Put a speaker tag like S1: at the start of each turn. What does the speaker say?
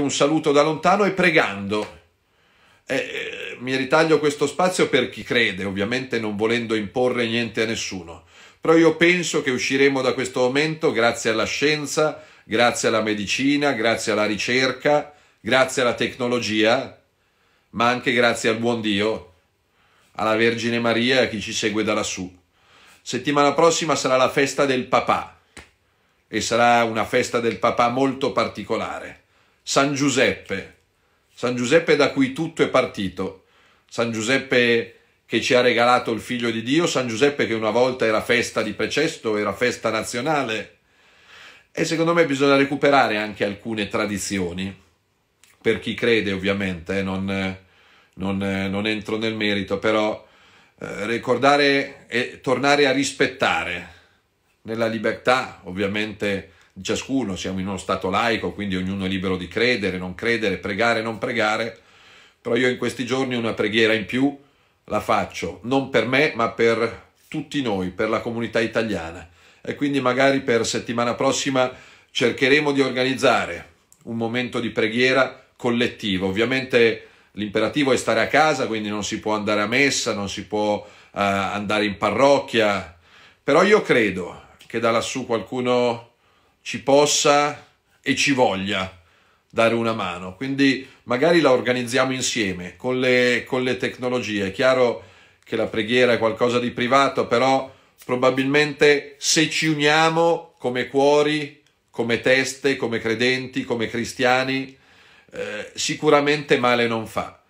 S1: un saluto da lontano e pregando. Eh, eh, mi ritaglio questo spazio per chi crede, ovviamente non volendo imporre niente a nessuno, però io penso che usciremo da questo momento grazie alla scienza, grazie alla medicina, grazie alla ricerca, grazie alla tecnologia, ma anche grazie al buon Dio, alla Vergine Maria e a chi ci segue da lassù. Settimana prossima sarà la festa del papà e sarà una festa del papà molto particolare San Giuseppe, San Giuseppe da cui tutto è partito, San Giuseppe che ci ha regalato il figlio di Dio, San Giuseppe che una volta era festa di precesto, era festa nazionale. E secondo me bisogna recuperare anche alcune tradizioni, per chi crede ovviamente, eh, non, non, eh, non entro nel merito, però eh, ricordare e tornare a rispettare nella libertà ovviamente di ciascuno, siamo in uno stato laico, quindi ognuno è libero di credere, non credere, pregare, non pregare, però io in questi giorni una preghiera in più la faccio, non per me, ma per tutti noi, per la comunità italiana. E quindi magari per settimana prossima cercheremo di organizzare un momento di preghiera collettivo. Ovviamente l'imperativo è stare a casa, quindi non si può andare a messa, non si può uh, andare in parrocchia, però io credo che da lassù qualcuno ci possa e ci voglia dare una mano. Quindi magari la organizziamo insieme con le, con le tecnologie. È chiaro che la preghiera è qualcosa di privato, però probabilmente se ci uniamo come cuori, come teste, come credenti, come cristiani, eh, sicuramente male non fa.